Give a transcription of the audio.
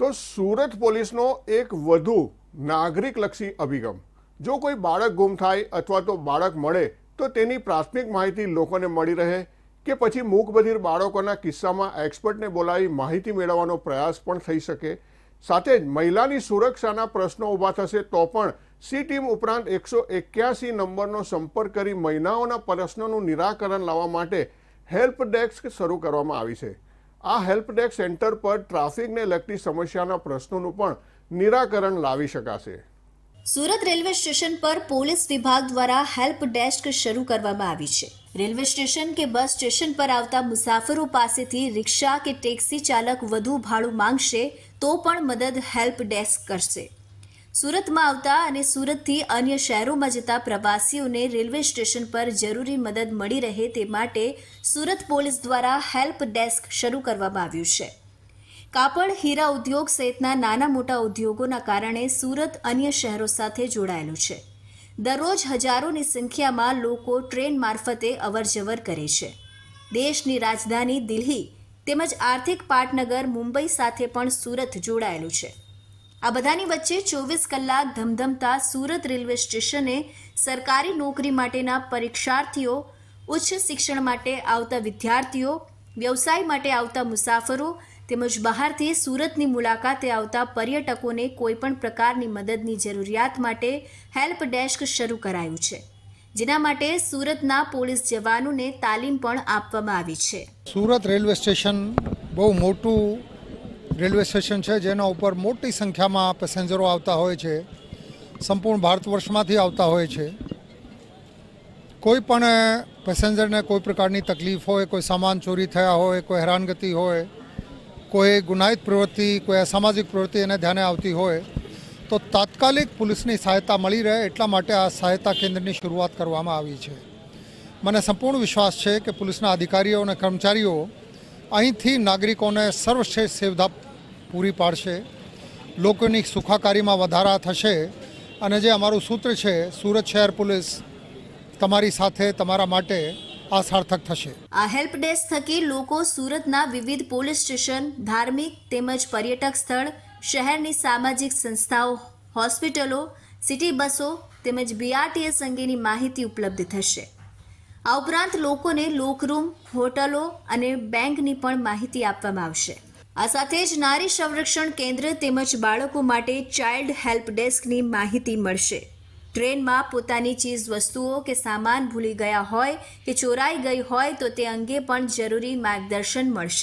તો સુરત પોલીસનો એક વધુ નાગરિકલક્ષી અભિગમ જો કોઈ બાળક ગુમ થાય અથવા તો બાળક મળે તો તેની પ્રાથમિક માહિતી લોકોને મળી રહે કે પછી મૂકબધિર બાળકોના કિસ્સામાં એક્સપર્ટને બોલાવી માહિતી મેળવવાનો પ્રયાસ પણ થઈ શકે સાથે જ મહિલાની સુરક્ષાના પ્રશ્નો ઊભા થશે તો પણ સી ટીમ ઉપરાંત એકસો એક્યાસી નંબરનો સંપર્ક કરી મહિલાઓના પ્રશ્નોનું નિરાકરણ લાવવા માટે હેલ્પ ડેસ્ક શરૂ કરવામાં આવી છે આ હેલ્પ ડેસ્ક સેન્ટર પર ટ્રાફિકને લગતી સમસ્યાના પ્રશ્નોનું પણ નિરાકરણ લાવી શકાશે સુરત રેલવે સ્ટેશન પર પોલીસ વિભાગ દ્વારા હેલ્પ ડેસ્ક શરૂ કરવામાં આવી છે રેલવે સ્ટેશન કે બસ સ્ટેશન પર આવતા મુસાફરો પાસેથી રિક્ષા કે ટેક્સી ચાલક વધુ ભાડું માંગશે તો પણ મદદ હેલ્પ ડેસ્ક કરશે સુરતમાં આવતા અને સુરતથી અન્ય શહેરોમાં જતા પ્રવાસીઓને રેલવે સ્ટેશન પર જરૂરી મદદ મળી રહે તે માટે સુરત પોલીસ દ્વારા હેલ્પ ડેસ્ક શરૂ કરવામાં આવ્યું છે કાપડ હીરા ઉદ્યોગ સહિતના નાના મોટા ઉદ્યોગોના કારણે સુરત અન્ય શહેરો સાથે જોડાયેલું છે દરરોજ હજારોની સંખ્યામાં લોકો ટ્રેન મારફતે અવરજવર કરે છે દેશની રાજધાની દિલ્હી તેમજ આર્થિક પાટનગર મુંબઈ સાથે પણ સુરત જોડાયેલું છે આ બધાની વચ્ચે ચોવીસ કલાક ધમધમતા સુરત રેલવે સ્ટેશને સરકારી નોકરી માટેના પરીક્ષાર્થીઓ ઉચ્ચ શિક્ષણ માટે આવતા વિદ્યાર્થીઓ વ્યવસાય માટે આવતા મુસાફરો તેમજ બહારથી સુરતની મુલાકાતે આવતા પર્યટકોને કોઈપણ પ્રકારની મદદની જરૂરિયાત માટે હેલ્પ ડેસ્ક શરૂ કરાયું છે જેના માટે સુરતના પોલીસ જવાનોને તાલીમ પણ આપવામાં આવી છે સુરત રેલવે સ્ટેશન બહુ મોટું રેલવે સ્ટેશન છે જેના ઉપર મોટી સંખ્યામાં પેસેન્જરો આવતા હોય છે સંપૂર્ણ ભારત વર્ષમાંથી આવતા હોય છે કોઈ પણ પેસેન્જરને કોઈ પ્રકારની તકલીફ હોય કોઈ સામાન ચોરી થયા હોય કોઈ હેરાનગતિ હોય કોઈ ગુનાહિત પ્રવૃત્તિ કોઈ અસામાજિક પ્રવૃત્તિ એને ધ્યાને આવતી હોય તો તાત્કાલિક પોલીસની સહાયતા મળી રહે એટલા માટે આ સહાયતા કેન્દ્રની શરૂઆત કરવામાં આવી છે મને સંપૂર્ણ વિશ્વાસ છે કે પોલીસના અધિકારીઓ અને કર્મચારીઓ અહીંથી નાગરિકોને સર્વશ્રેષ્ઠ સુવિધા પૂરી પાડશે લોકોની સુખાકારીમાં વધારા થશે અને જે અમારું સૂત્ર છે સુરત શહેર પોલીસ તમારી સાથે તમારા માટે આ સાર્થક થશે આ હેલ્પ ડેસ્ક થકી લોકો સુરતના વિવિધ પોલીસ સ્ટેશન ધાર્મિક તેમજ પર્યટક સ્થળ શહેરની સામાજિક સંસ્થાઓ હોસ્પિટલો સિટી બસો તેમજ બીઆરટીએસ અંગેની માહિતી ઉપલબ્ધ થશે આ ઉપરાંત લોકોને લોકરૂમ હોટલો અને બેંકની પણ માહિતી આપવામાં આવશે આ સાથે જ નારી સંરક્ષણ કેન્દ્ર તેમજ બાળકો માટે ચાઇલ્ડ હેલ્પ ડેસ્કની માહિતી મળશે ટ્રેનમાં પોતાની ચીજ વસ્તુઓ કે સામાન ભૂલી ગયા હોય કે ચોરાઈ ગઈ હોય તો તે અંગે પણ જરૂરી માર્ગદર્શન મળશે